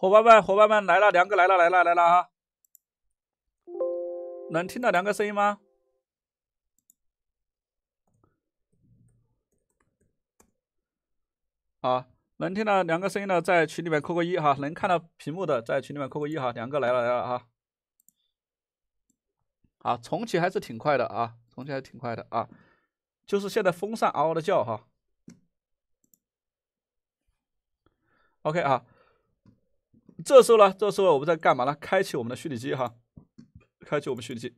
伙伴们，伙伴们来了，两个来了，来了，来了啊！能听到两个声音吗？好，能听到两个声音的，在群里面扣个一哈；能看到屏幕的，在群里面扣个一哈。两个来了，来了啊！重启还是挺快的啊，重启还是挺快的啊，就是现在风扇嗷嗷的叫哈。OK 啊。这时候呢，这时候我们在干嘛呢？开启我们的虚拟机哈，开启我们虚拟机。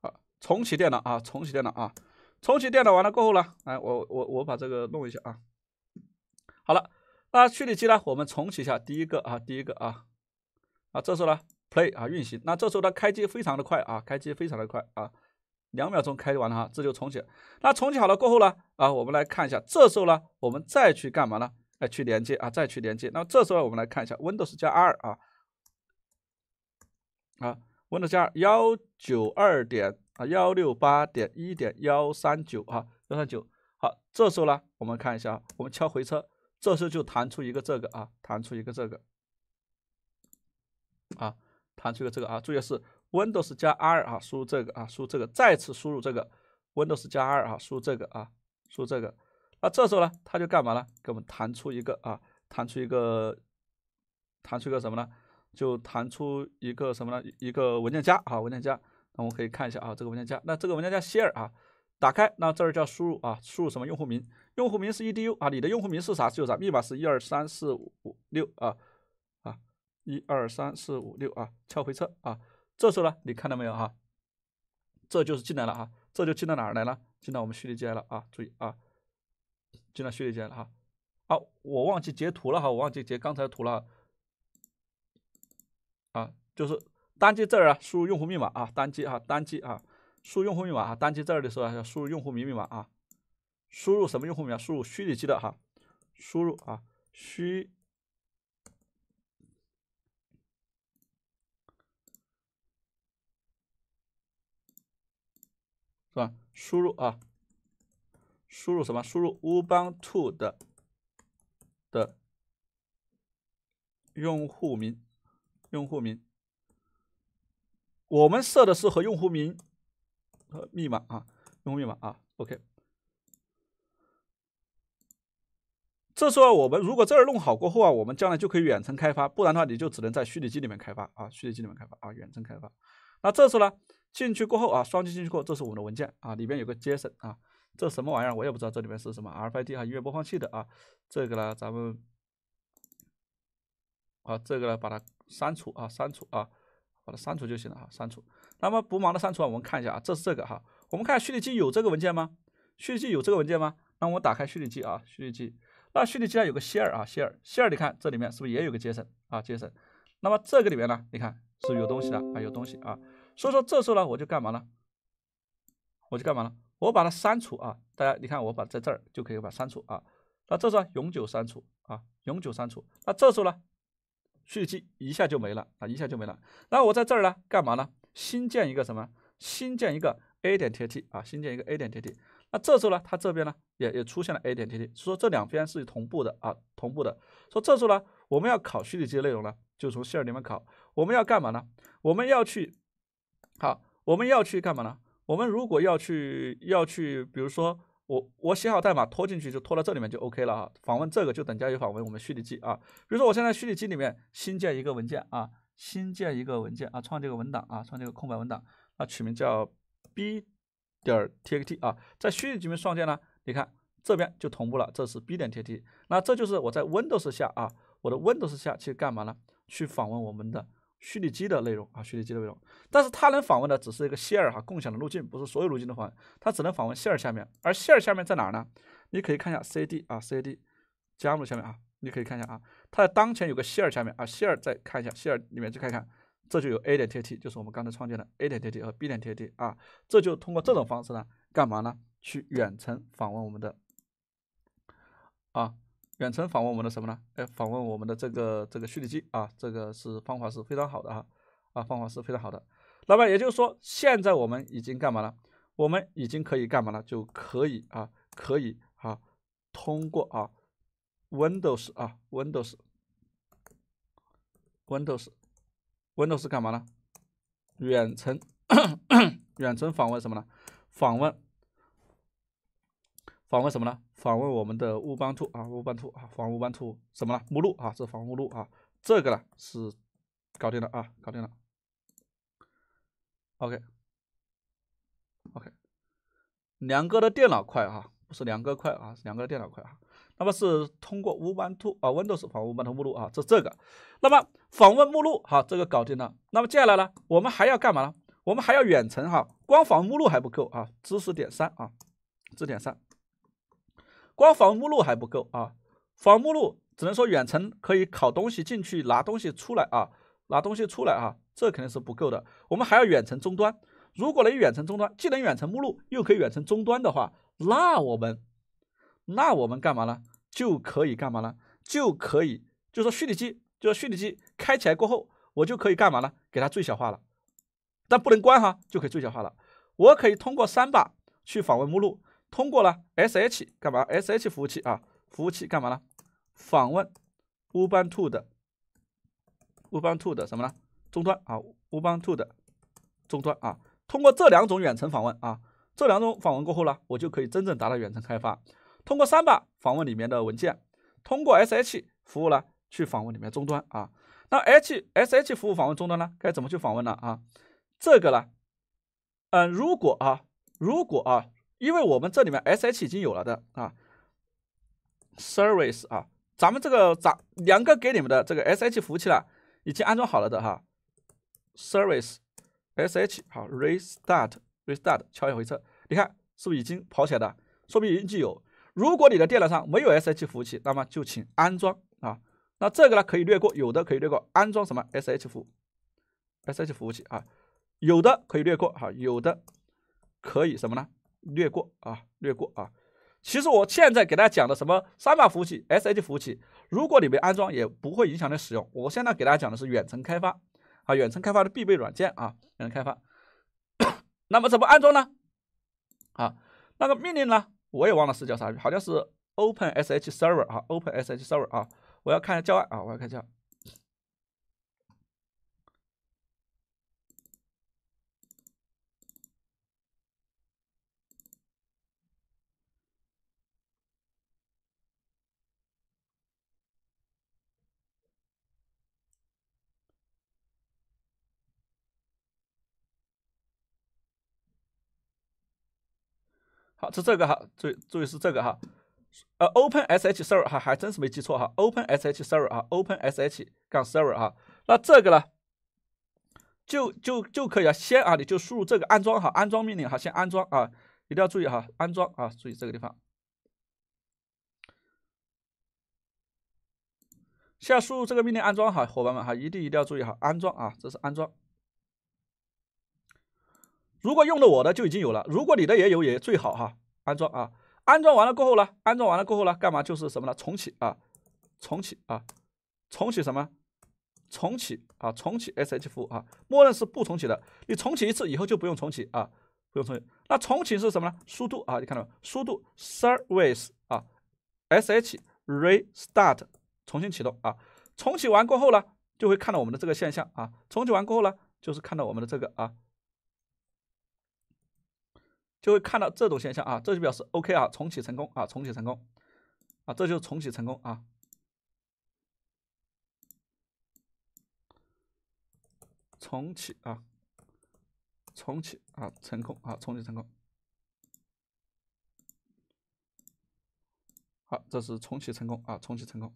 啊，重启电脑啊，重启电脑啊。重启电脑完了过后呢，哎，我我我把这个弄一下啊。好了，那虚拟机呢，我们重启一下。第一个啊，第一个啊，啊，这时候呢，play 啊运行。那这时候它开机非常的快啊，开机非常的快啊，两秒钟开完了哈，这就重启。那重启好了过后呢，啊，我们来看一下。这时候呢，我们再去干嘛呢？哎，去连接啊，再去连接。那这时候我们来看一下 Windows 加 R 啊，啊。Windows 加幺九二点啊幺六八点一点幺三九啊幺三九，好，这时候呢，我们看一下，我们敲回车，这时候就弹出一个这个啊，弹出一个这个，啊，弹出一个这个啊，注意是 Windows 加 R 啊，输入这个啊，输这个，再次输入这个 Windows 加 R 啊，输这个啊，输这个，那这时候呢，它就干嘛呢？给我们弹出一个啊，弹出一个，弹出一个什么呢？就弹出一个什么呢？一个文件夹啊，文件夹，那我们可以看一下啊，这个文件夹，那这个文件夹 share 啊，打开，那这儿叫输入啊，输入什么用户名？用户名是 EDU 啊，你的用户名是啥就啥，密码是一二三四五六啊啊一二三四五六啊，敲回车啊，这时候呢，你看到没有啊？这就是进来了哈，这就进到哪儿来了？进到我们虚拟机来了啊，注意啊，进到虚拟机了哈，啊，我忘记截图了哈，我忘记截刚才图了。就是单击这儿啊，输入用户密码啊，单击啊，单击啊，输入用户密码啊，单击这儿的时候要输入用户名密码啊，输入什么用户名？输入虚拟机的哈，输入啊，虚，是吧？输入啊，输入什么？输入 Ubuntu 的的用户名，用户名。我们设的是和用户名和密码啊，用户码啊，OK。这时候我们如果这儿弄好过后啊，我们将来就可以远程开发，不然的话你就只能在虚拟机里面开发啊，虚拟机里面开发啊，远程开发。那这时候呢，进去过后啊，双击进去过，后，这是我们的文件啊，里边有个 JSON 啊，这什么玩意儿我也不知道，这里面是什么 RFD 啊，音乐播放器的啊，这个呢咱们啊这个呢把它删除啊删除啊。把它删除就行了哈，删除。那么不忙的删除啊，我们看一下啊，这是这个哈，我们看虚拟机有这个文件吗？虚拟机有这个文件吗？那我打开虚拟机啊，虚拟机。那虚拟机上有个 share 啊，share 你看这里面是不是也有个杰森啊，杰森？那么这个里面呢，你看是有东西的啊？有东西啊。所以说这时候呢，我就干嘛呢？我就干嘛呢？我把它删除啊，大家你看我把在这儿就可以把它删除啊。那这是永久删除啊，永久删除。那这时候呢？虚拟机一下就没了啊，一下就没了。那我在这儿呢，干嘛呢？新建一个什么？新建一个 A 点贴 T 啊，新建一个 A 点贴 T。那这时候呢，它这边呢也也出现了 A 点贴 T，说这两边是同步的啊，同步的。说这时候呢，我们要考虚拟机内容呢，就从线儿里面考。我们要干嘛呢？我们要去，好，我们要去干嘛呢？我们如果要去要去，比如说。我我写好代码拖进去就拖到这里面就 OK 了啊，访问这个就等价于访问我们虚拟机啊。比如说我现在虚拟机里面新建一个文件啊，新建一个文件啊，创建个文档啊，创建个空白文档啊，取名叫 b 点 txt 啊，在虚拟机里面创建呢，你看这边就同步了，这是 b 点 txt。那这就是我在 Windows 下啊，我的 Windows 下去干嘛呢？去访问我们的。虚拟机的内容啊，虚拟机的内容，但是它能访问的只是一个 share 哈，共享的路径，不是所有路径都访问，它只能访问 share 下面，而 share 下面在哪儿呢？你可以看一下 C D 啊 C D 加入下面啊，你可以看一下啊，它在当前有个 share 下面啊，r e 再看一下 share 里面去看看，这就有 A 点 T T 就是我们刚才创建的 A 点 T T 和 B 点 T T 啊，这就通过这种方式呢，干嘛呢？去远程访问我们的啊。远程访问我们的什么呢？哎，访问我们的这个这个虚拟机啊，这个是方法是非常好的啊啊，方法是非常好的。那么也就是说，现在我们已经干嘛了？我们已经可以干嘛了？就可以啊，可以啊，通过啊，Windows 啊，Windows，Windows，Windows 干嘛呢？远程，远程访问什么呢？访问。访问什么呢？访问我们的乌邦兔啊，乌邦兔啊，访问乌邦兔，什么了？目录啊，这访问目录啊，这个呢是搞定了啊，搞定了。OK，OK，两个的电脑快啊，不是两个快啊，是两个电脑快啊。那么是通过乌邦兔啊，Windows 访问乌邦兔目录啊，这这个。那么访问目录好，这个搞定了。那么接下来呢，我们还要干嘛呢？我们还要远程哈，光访问目录还不够啊。知识点三啊，知识点三。光访目录还不够啊，访目录只能说远程可以拷东西进去拿东西出来啊，拿东西出来啊，这肯定是不够的。我们还要远程终端，如果能远程终端，既能远程目录，又可以远程终端的话，那我们那我们干嘛呢？就可以干嘛呢？就可以就说虚拟机，就说虚拟机开起来过后，我就可以干嘛呢？给它最小化了，但不能关哈，就可以最小化了。我可以通过三把去访问目录。通过了 sh 干嘛？sh 服务器啊，服务器干嘛呢？访问 Ubuntu 的 Ubuntu 的什么呢？终端啊，Ubuntu 的终端啊。通过这两种远程访问啊，这两种访问过后呢，我就可以真正达到远程开发。通过 amba 访问里面的文件，通过 sh 服务呢去访问里面终端啊。那 hsh 服务访问终端呢，该怎么去访问呢？啊，这个呢，嗯，如果啊，如果啊。因为我们这里面 SH 已经有了的啊，Service 啊，咱们这个咱两个给你们的这个 SH 服务器了，已经安装好了的哈。Service SH 好，Restart Restart 敲一回车，你看是不是已经跑起来了？说明已经有。如果你的电脑上没有 SH 服务器，那么就请安装啊。那这个呢可以略过，有的可以略过安装什么 SH 服 SH 服务器啊，有的可以略过哈，有的可以什么呢？略过啊，略过啊。其实我现在给大家讲的什么三把服务器、s h 服务器，如果你没安装也不会影响你使用。我现在给大家讲的是远程开发啊，远程开发的必备软件啊，远程开发。那么怎么安装呢？啊，那个命令呢？我也忘了是叫啥，好像是 Open s h Server 啊，Open s h Server 啊。我要看一下教案啊，我要看教案。是这个哈，注意注意是这个哈，呃，open sh server 哈还真是没记错哈，open sh server 哈 o p e n sh 杠 server 哈，那这个呢，就就就可以啊，先啊你就输入这个安装哈，安装命令哈，先安装啊，一定要注意哈，安装啊，注意这个地方，先输入这个命令安装哈，伙伴们哈，一定一定要注意哈，安装啊，这是安装。如果用的我的就已经有了，如果你的也有也最好哈。安装啊，安装完了过后呢？安装完了过后呢？干嘛？就是什么呢？重启啊，重启啊，重启什么？重启啊，重启 sh 服务啊。默认是不重启的，你重启一次以后就不用重启啊，不用重。那重启是什么呢？速度啊，你看到有？速度 service 啊，sh restart 重新启动啊。重启完过后呢，就会看到我们的这个现象啊。重启完过后呢，就是看到我们的这个啊。就会看到这种现象啊，这就表示 OK 啊，重启成功啊，重启成功啊，这就是重启成功啊，重启啊，重启啊，成功啊，重启成功，好，这是重启成功啊，重启成功，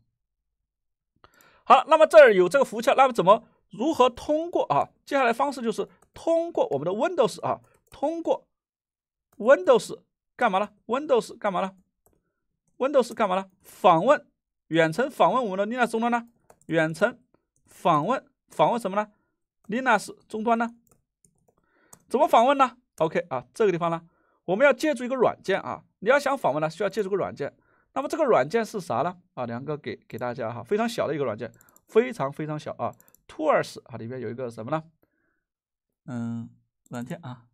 好，那么这儿有这个服务器，那么怎么如何通过啊？接下来方式就是通过我们的 Windows 啊，通过。Windows 干嘛了？Windows 干嘛了？Windows 干嘛了？访问远程访问我们的 Linux 终端呢？远程访问访问什么呢？Linux 终端呢？怎么访问呢？OK 啊，这个地方呢，我们要借助一个软件啊。你要想访问呢，需要借助个软件。那么这个软件是啥呢？啊，梁哥给给大家哈，非常小的一个软件，非常非常小啊。Tools 啊，里面有一个什么呢？嗯，软件啊。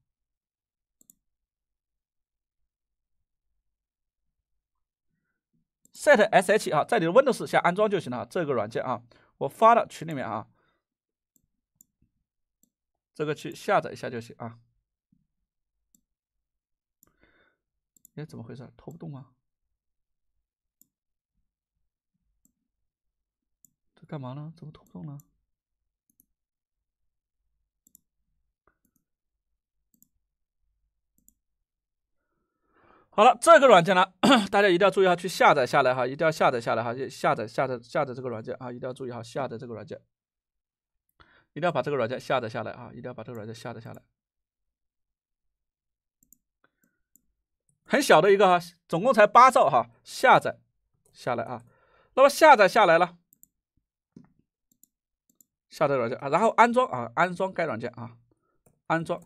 set sh 啊，在你的 Windows 下安装就行了。这个软件啊，我发到群里面啊，这个去下载一下就行啊。哎，怎么回事？拖不动啊！这干嘛呢？怎么拖不动呢？好了，这个软件呢，大家一定要注意哈，去下载下来哈，一定要下载下来哈，下载下载下载这个软件啊，一定要注意哈，下载这个软件，一定要把这个软件下载下来啊，一定要把这个软件下载下来。很小的一个哈，总共才八兆哈，下载下来啊。那么下载下来了，下载软件啊，然后安装啊，安装该软件啊，安装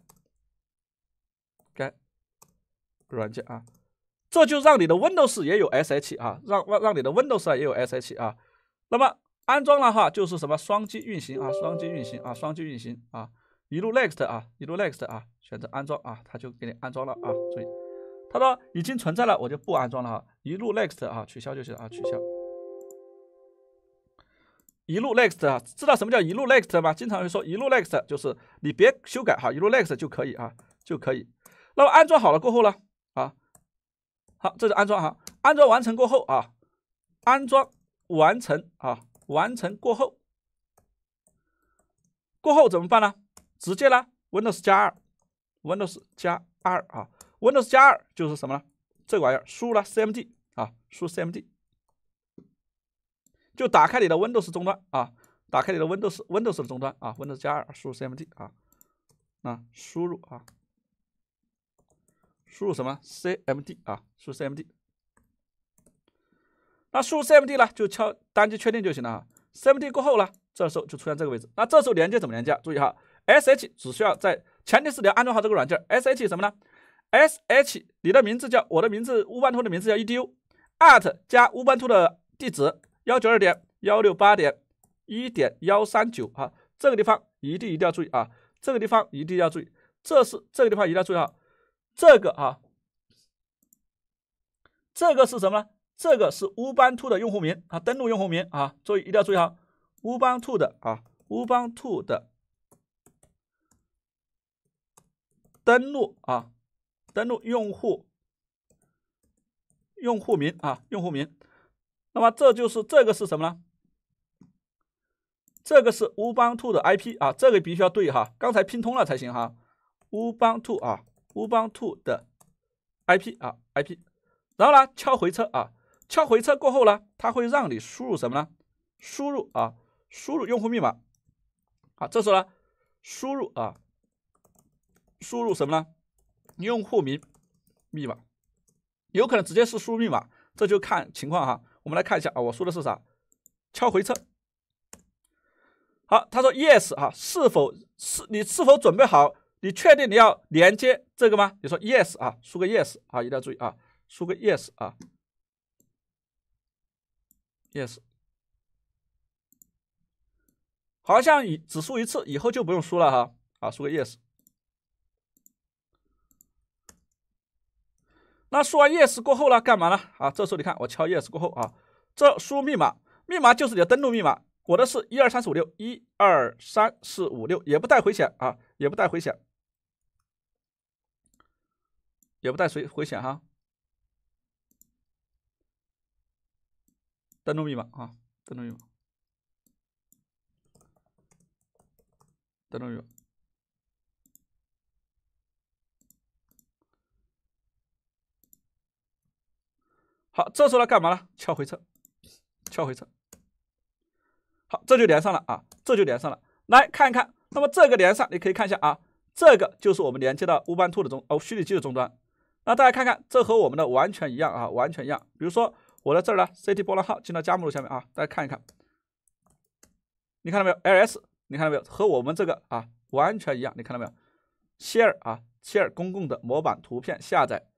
该软件啊。这就让你的 Windows 也有 SH 啊，让让让你的 Windows 也有 SH 啊。那么安装了哈，就是什么双击运行啊，双击运行啊，双击运行啊，一路 Next 啊，一路 Next 啊，选择安装啊，它就给你安装了啊。注意，它说已经存在了，我就不安装了哈。一路 Next 啊，取消就行啊，取消。一路 Next 啊，知道什么叫一路 Next 吗？经常会说一路 Next 就是你别修改哈，一路 Next 就可以啊，就可以。那么安装好了过后呢？好，这是安装哈。安装完成过后啊，安装完成啊，完成过后，过后怎么办呢？直接呢，Windows 加二，Windows 加二啊，Windows 加二就是什么呢？这玩意儿，输入了 CMD 啊，输 CMD，就打开你的 Windows 终端啊，打开你的 Windows Windows 的终端啊，Windows 加二，输 CMD 啊，啊，输入啊。输入什么？cmd 啊，输入 cmd。那输入 cmd 呢，就敲单击确定就行了啊。cmd 过后呢，这时候就出现这个位置。那这时候连接怎么连接？注意哈，sh 只需要在前提是你要安装好这个软件。sh 什么呢？sh 你的名字叫我的名字乌班托的名字叫 EDU a t 加乌班托的地址幺九二点幺六八点一点幺三九啊。这个地方一定一定要注意啊，这个地方一定要注意，这是这个地方一定要注意啊。这个啊，这个是什么呢？这个是 Ubuntu 的用户名啊，登录用户名啊，注意一定要注意哈，u u b n t u 的啊，u u b n t u 的登录啊，登录用户用户名啊，用户名。那么这就是这个是什么呢？这个是 Ubuntu 的 IP 啊，这个必须要对哈，刚才拼通了才行哈，u u b Ubuntu 啊。Ubuntu 的 IP 啊，IP，然后呢，敲回车啊，敲回车过后呢，它会让你输入什么呢？输入啊，输入用户密码啊。这时候呢，输入啊，输入什么呢？用户名、密码，有可能直接是输入密码，这就看情况哈。我们来看一下啊，我说的是啥？敲回车。好，他说 yes 啊，是否是你是否准备好？你确定你要连接这个吗？你说 yes 啊，输个 yes 啊，一定要注意啊，输个 yes 啊，yes，好像以只输一次，以后就不用输了哈。啊，输个 yes，那输完 yes 过后呢，干嘛呢？啊，这时候你看我敲 yes 过后啊，这输密码，密码就是你的登录密码，我的是一二三四五六，一二三四五六，也不带回显啊，也不带回显。也不带随回显哈，登录密码啊，登录密码，登录密码，好，这时候来干嘛呢？敲回车，敲回车，好，这就连上了啊，这就连上了，来看一看，那么这个连上，你可以看一下啊，这个就是我们连接到乌班兔的终哦，虚拟机的终端。那大家看看，这和我们的完全一样啊，完全一样。比如说，我在这儿呢，CT 波浪号进到加目录下面啊，大家看一看，你看到没有？LS，你看到没有？和我们这个啊完全一样，你看到没有？Share 啊，Share 公共的模板图片下载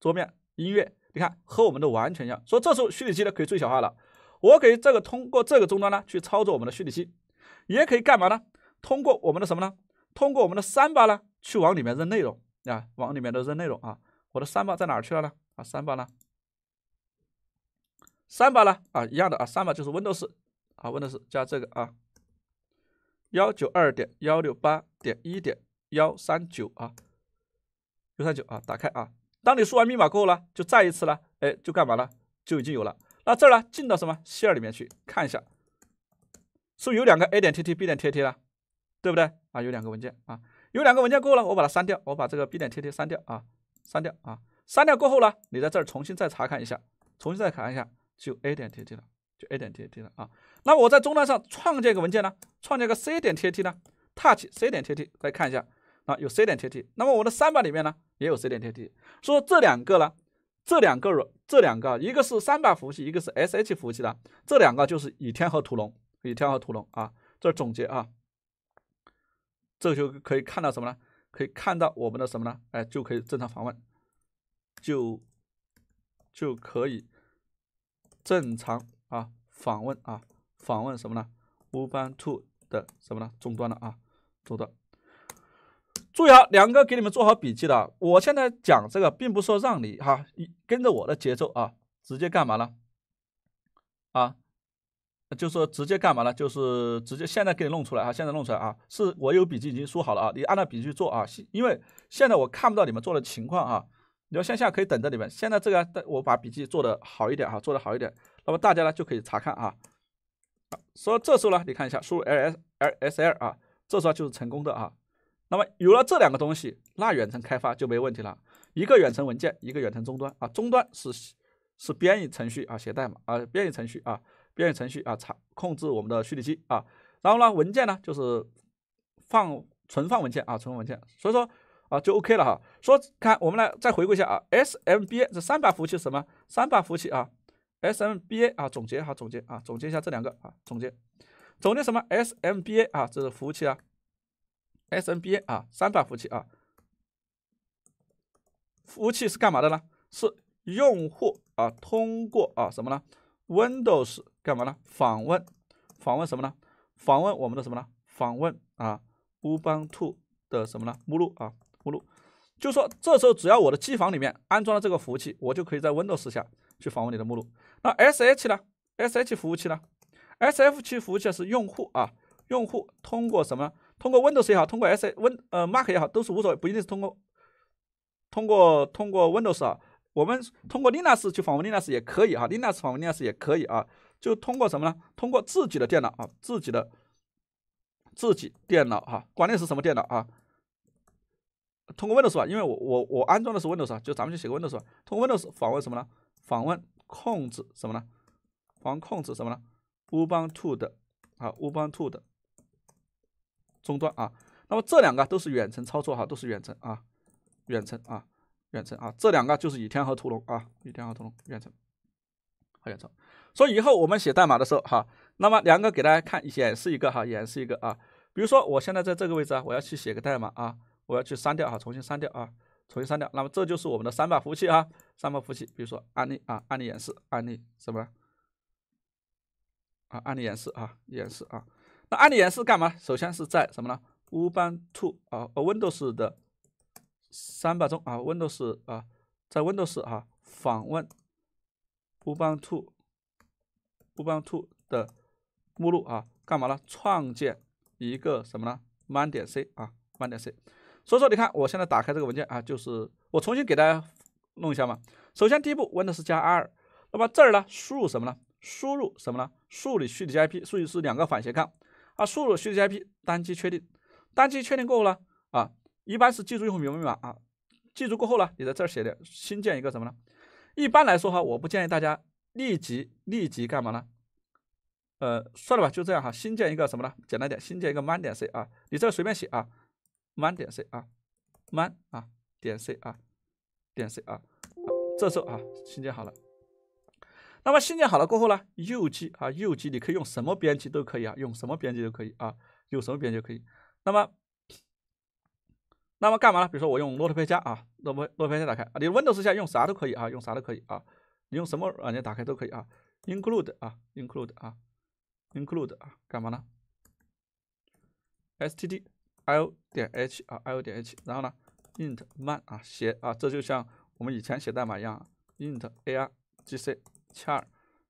桌面音乐，你看和我们的完全一样。所以这时候虚拟机呢可以最小化了，我给这个通过这个终端呢去操作我们的虚拟机，也可以干嘛呢？通过我们的什么呢？通过我们的三八呢去往里面扔内容。啊，往里面都扔内容啊！我的三八在哪儿去了呢？啊，三八呢？三八呢？啊，一样的啊，三八就是 Windows 啊，Windows 加这个啊，幺九二点幺六八点一点幺三九啊，幺三九啊，打开啊。当你输完密码过后呢，就再一次呢，哎，就干嘛呢？就已经有了。那这儿呢，进到什么 C 二里面去看一下，是不是有两个 A 点 TT、B 点 TT 了？对不对啊？有两个文件啊。有两个文件过了，我把它删掉，我把这个 B 点贴贴删掉啊，删掉啊，删掉过后呢，你在这儿重新再查看一下，重新再看一下，就 A 点贴贴了，就 A 点贴贴了啊。那我在终端上创建一个文件呢，创建个 C 点贴贴呢，touch C 点贴贴，再看一下啊，有 C 点贴贴。那么我的三把里面呢，也有 C 点贴贴。说这两个呢，这两个这两个，一个是三把服务器，一个是 S H 服务器的，这两个就是倚天和屠龙，倚天和屠龙啊。这总结啊。这就可以看到什么呢？可以看到我们的什么呢？哎，就可以正常访问，就就可以正常啊访问啊访问什么呢？Ubuntu 的什么呢？终端了啊，终端。注意啊，两个给你们做好笔记了。我现在讲这个，并不是说让你哈跟着我的节奏啊，直接干嘛呢？啊？就是直接干嘛呢？就是直接现在给你弄出来啊！现在弄出来啊！是我有笔记已经说好了啊！你按照笔记去做啊！因为现在我看不到你们做的情况啊！你要线下可以等着你们。现在这个，我把笔记做的好一点啊，做的好一点。那么大家呢就可以查看啊。啊，说这时候呢，你看一下，输入 lslsl 啊，这时候就是成功的啊。那么有了这两个东西，那远程开发就没问题了。一个远程文件，一个远程终端啊。终端是是编译程序啊，写代码啊，编译程序啊。编译程序啊，查控制我们的虚拟机啊，然后呢，文件呢就是放存放文件啊，存放文件，所以说啊，就 OK 了哈。说看，我们来再回顾一下啊，SMBA 这三把服务器是什么？三把服务器啊，SMBA 啊，总结哈，总结啊，总结一下这两个啊，总结，总结什么？SMBA 啊，这是服务器啊，SMBA 啊，三把服务器啊，服务器是干嘛的呢？是用户啊，通过啊，什么呢？Windows。干嘛呢？访问，访问什么呢？访问我们的什么呢？访问啊，Ubuntu 的什么呢？目录啊，目录。就说这时候只要我的机房里面安装了这个服务器，我就可以在 Windows 下去访问你的目录。那 SH 呢？SH 服务器呢？SF 区服务器是用户啊，用户通过什么？呢？通过 Windows 也好，通过 S 温呃 Mac 也好，都是无所谓，不一定是通过通过通过 Windows 啊，我们通过 Linux 去访问 Linux 也可以哈，Linux 访问 Linux 也可以啊。就通过什么呢？通过自己的电脑啊，自己的自己电脑啊，关键是什么电脑啊？通过 Windows 吧，因为我我我安装的是 Windows 啊，就咱们就写个 Windows 吧。通过 Windows 访问什么呢？访问控制什么呢？访问控制什么呢？Ubuntu 的啊，Ubuntu 的终端啊。那么这两个都是远程操作哈，都是远程啊，远程啊，远程啊，这两个就是倚天和屠龙啊，倚天和屠龙远程。所以以后我们写代码的时候，哈，那么两个给大家看演示一个，哈，演示一个啊。比如说我现在在这个位置啊，我要去写个代码啊，我要去删掉啊，重新删掉啊，重新删掉。那么这就是我们的三把服务器啊，三把服务器。比如说案例啊，案例演示，案例什么？啊，案例演示啊，演示啊。那案例演示干嘛？首先是在什么呢？Ubuntu 啊，Windows 的三把中啊，Windows 啊，在 Windows 啊访问。Ubuntu Ubuntu 的目录啊，干嘛呢？创建一个什么呢？man 点 c 啊，man 点 c。所以说，你看我现在打开这个文件啊，就是我重新给大家弄一下嘛。首先第一步，Windows 加 R，那么这儿呢，输入什么呢？输入什么呢？数理虚拟机 IP，数据是两个反斜杠啊。输入虚拟机 IP，单击确定，单击确定过后呢，啊，一般是记住用户名密码啊。记住过后呢，你在这儿写的，新建一个什么呢？一般来说哈，我不建议大家立即立即干嘛呢？呃，算了吧，就这样哈。新建一个什么呢？简单点，新建一个 man 点 c 啊。你这个随便写啊，man 点 c 啊，man 啊，点 c 啊，点 c 啊。这时候啊，新建好了。那么新建好了过后呢，右击啊，右击你可以用什么编辑都可以啊，用什么编辑都可以啊，用什么编辑都可以。那么那么干嘛呢？比如说我用 Notepad++ 啊，Notepad++ 打开啊。你 Windows 下用啥都可以啊，用啥都可以啊。你用什么软件打开都可以啊。include 啊，include 啊，include 啊，干嘛呢？stdio 点 h 啊 i o 点 h。然后呢，int man 啊，写啊，这就像我们以前写代码一样。int argc c h 青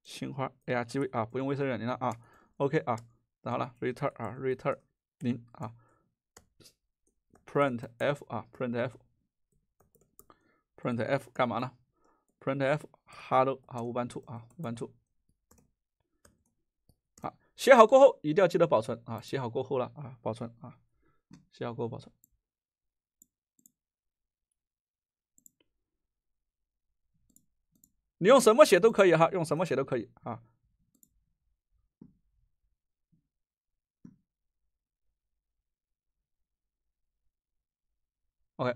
星花 a r g v 啊，不用维生软件了啊。OK 啊，然后呢，return 啊，return 零啊。print f 啊，print f，print f 干嘛呢？print f，hello 啊，五班 two 啊，五班 two，啊写好过后一定要记得保存啊，写好过后了啊，保存啊，写好过后保存。你用什么写都可以哈，用什么写都可以啊。OK，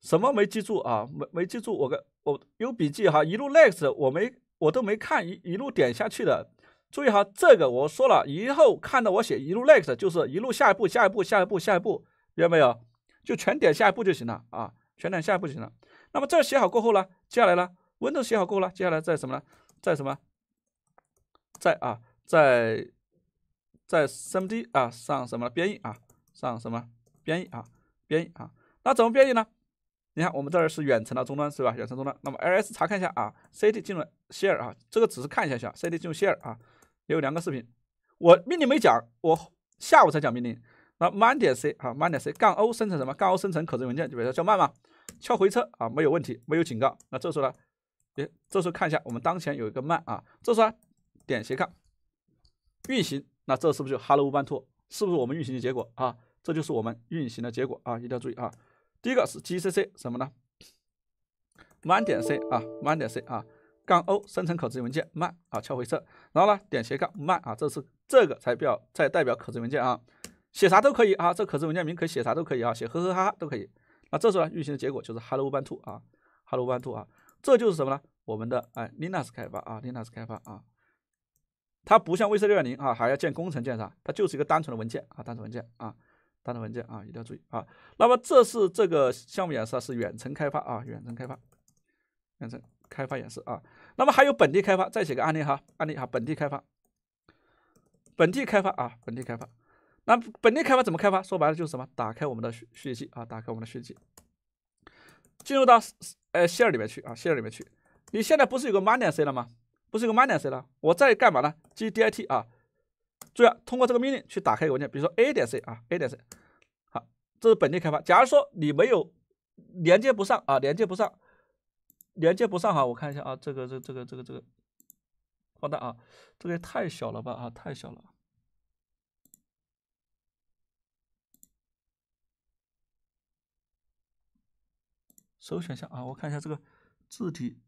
什么没记住啊？没没记住？我跟我有笔记哈，一路 next，我没我都没看一一路点下去的。注意哈，这个我说了，以后看到我写一路 next，就是一路下一步、下一步、下一步、下一步，明白没有？就全点下一步就行了啊，全点下一步就行了。那么这写好过后呢，接下来呢，温度写好过后呢，接下来再什么呢？再什么？再啊，再再什 m d 啊？上什么？编译啊？上什么？编译啊？编译啊？那怎么编译呢？你看我们这儿是远程的终端是吧？远程终端，那么 ls 查看一下啊，cd 进入 share 啊，这个只是看一下下，cd 进入 share 啊，也有两个视频。我命令没讲，我下午才讲命令。那 man 点 c 啊，man 点 c 杠 o 生成什么？杠 o 生成可执文件，就如说叫慢嘛。敲回车啊，没有问题，没有警告。那这时候呢，哎，这时候看一下我们当前有一个慢啊，这时候呢点斜杠运行，那这是不是就 Hello Ubuntu？是不是我们运行的结果啊？这就是我们运行的结果啊，一定要注意啊。第一个是 gcc 什么呢？man .c 啊，man .c 啊，杠 o 生成可执行文件，man 啊，敲回车，然后呢，点斜杠 man 啊，这是这个才表才代表可执行文件啊，写啥都可以啊，这可执行文件名可以写啥都可以啊，写呵呵哈哈都可以。那这时候呢，运行的结果就是 hello ubuntu 啊，hello ubuntu 啊，这就是什么呢？我们的哎，Linux 开发啊，Linux 开发啊，它不像 VC 六点零啊，还要建工程建啥，它就是一个单纯的文件啊，单纯文件啊。单的文件啊，一定要注意啊。那么这是这个项目演示啊，是远程开发啊，远程开发，远程开发演示啊。那么还有本地开发，再写个案例哈，案例哈，本地开发，本地开发啊，本地开发。那本地开发怎么开发？说白了就是什么？打开我们的学习机啊，打开我们的学习。机，进入到 a 线 e 里面去啊，线 e 里面去。你现在不是有个 money C 了吗？不是有个 money C 了？我在干嘛呢？gdit 啊。注意，啊，通过这个命令去打开文件，比如说 a 点 c 啊，a 点 c。好，这是本地开发。假如说你没有连接不上啊，连接不上，连接不上哈。我看一下啊，这个这这个这个这个，放大啊，这个也太小了吧啊，太小了。首选项啊，我看一下这个字体。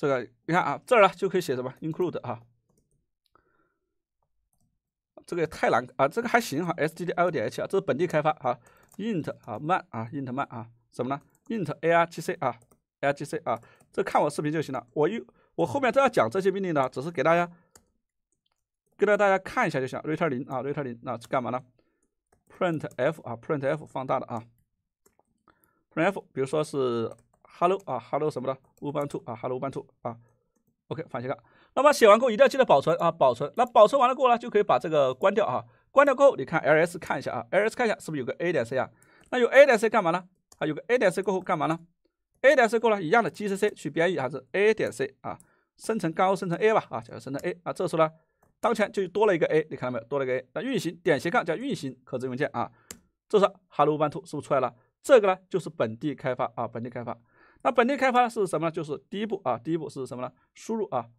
这个你看啊，这儿呢就可以写什么 include 啊，这个也太难啊，这个还行哈 s t d l 点 h 啊，这是本地开发啊，int 啊慢啊，int 慢啊，什么呢 i n t argc 啊，argc 啊，这看我视频就行了。我又我后面都要讲这些命令呢，只是给大家，给到大家看一下就行。r e t n 零啊 r e t n 零，那干嘛呢？print f 啊，print f 放大的啊，print f，比如说是。Hello 啊，Hello 什么呢？乌班兔啊，Hello 乌班兔啊。OK，反斜杠。那么写完过后一定要记得保存啊，保存。那保存完了过后呢，就可以把这个关掉啊，关掉过后，你看 ls 看一下啊，ls 看一下是不是有个 a 点 c 啊？那有 a 点 c 干嘛呢？啊，有个 a 点 c 过后干嘛呢？a 点 c 过了，一样的 gcc 去编译还是 a 点 c 啊？生成刚生成 a 吧啊，假如生成 a 啊，这时候呢，当前就多了一个 a，你看到没有？多了一个 a。那运行点斜杠叫运行可执行文件啊。这是 Hello 乌班兔是不是出来了？这个呢就是本地开发啊，本地开发。那本地开发是什么呢？就是第一步啊，第一步是什么呢？输入啊，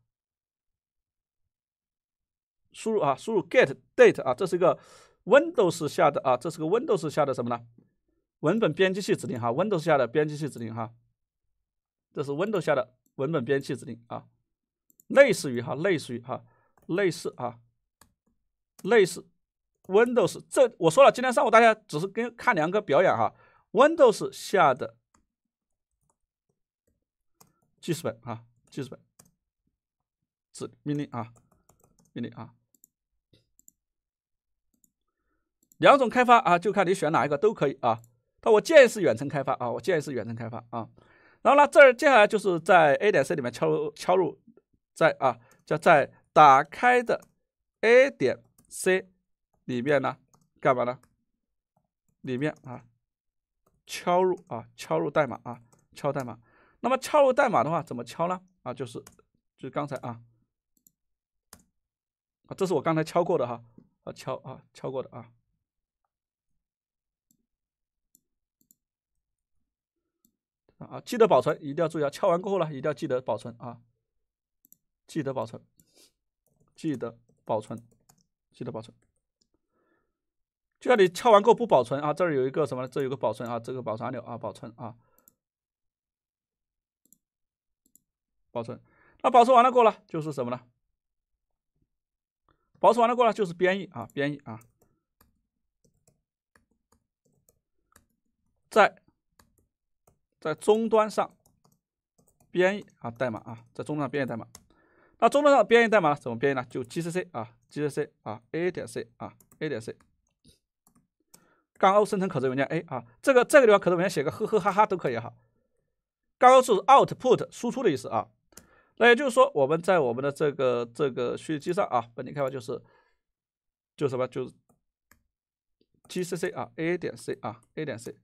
输入啊，输入 get date 啊，这是一个 Windows 下的啊，这是个 Windows 下的什么呢？文本编辑器指令哈，Windows 下的编辑器指令哈，这是 Windows 下的文本编辑器指令啊，类似于哈，类似于哈，类似哈，类似 Windows 这我说了，今天上午大家只是跟看梁哥表演哈，Windows 下的。记事本啊，记事本，是命令啊，命令啊，两种开发啊，就看你选哪一个都可以啊。那我建议是远程开发啊，我建议是远程开发啊。然后呢，这儿接下来就是在 A 点 C 里面敲敲入，在啊，叫在打开的 A 点 C 里面呢，干嘛呢？里面啊，敲入啊，敲入代码啊，敲代码。那么敲入代码的话，怎么敲呢？啊，就是就是刚才啊啊，这是我刚才敲过的哈啊敲啊敲过的啊啊，记得保存，一定要注意啊！敲完过后呢，一定要记得保存啊，记得保存，记得保存，记得保存。就像你敲完过不保存啊，这儿有一个什么？这有个保存啊，这个保存按钮啊，保存啊。保存，那保存完了过了就是什么呢？保存完了过了就是编译啊，编译啊，在在终端上编译啊代码啊，在终端上编译代码。那终端上编译代码怎么编译呢？就 gcc 啊，gcc 啊，a.c 点啊，a.c 点。刚 O 生成可执文件 a 啊，这个这个地方可执文件写个呵呵哈哈都可以哈。刚 O 是 output 输出的意思啊。那也就是说，我们在我们的这个这个虚拟机上啊，本地开发就是就什么就，GCC 啊，A 点 C 啊，A 点 C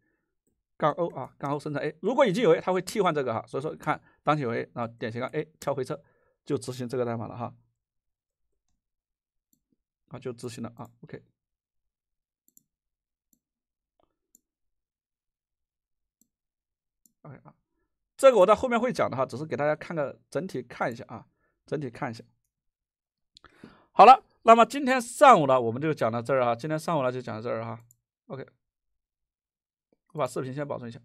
杠 O 啊，杠 O 生成 A。如果已经有 A，它会替换这个哈，所以说看当前有 A 啊，点一杠 A，跳回车就执行这个代码了哈，啊就执行了啊，OK。OK 啊。这个我在后面会讲的哈，只是给大家看个整体看一下啊，整体看一下。好了，那么今天上午呢，我们就讲到这儿啊，今天上午呢就讲到这儿哈。OK，我把视频先保存一下。